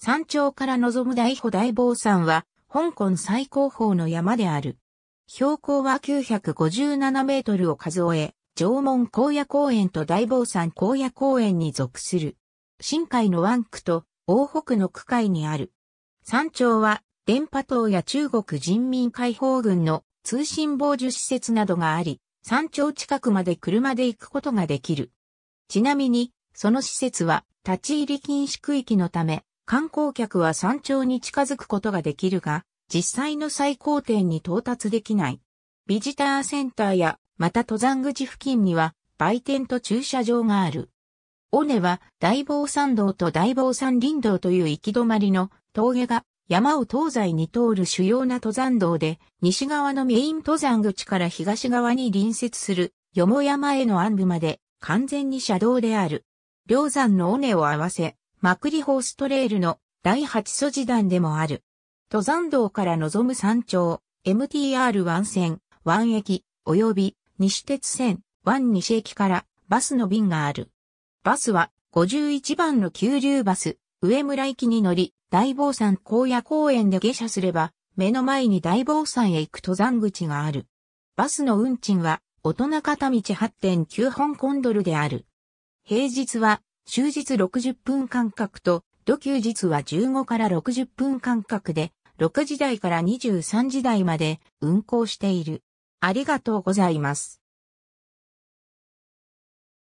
山頂から望む大歩大坊山は、香港最高峰の山である。標高は957メートルを数え、縄文高野公園と大坊山高野公園に属する。深海の湾区と大北の区海にある。山頂は、電波塔や中国人民解放軍の通信傍受施設などがあり、山頂近くまで車で行くことができる。ちなみに、その施設は立ち入り禁止区域のため、観光客は山頂に近づくことができるが、実際の最高点に到達できない。ビジターセンターや、また登山口付近には、売店と駐車場がある。尾根は大坊山道と大坊山林道という行き止まりの峠が山を東西に通る主要な登山道で西側のメイン登山口から東側に隣接するよも山への暗部まで完全に車道である。両山の尾根を合わせマクリホーストレールの第8素地段でもある。登山道から望む山頂、MTR1 線、1駅、及び西鉄線、1西駅からバスの便がある。バスは51番の急流バス、上村駅に乗り、大坊山荒野公園で下車すれば、目の前に大坊山へ行く登山口がある。バスの運賃は、大人片道8.9本コンドルである。平日は終日60分間隔と、土休日は15から60分間隔で、6時台から23時台まで運行している。ありがとうございます。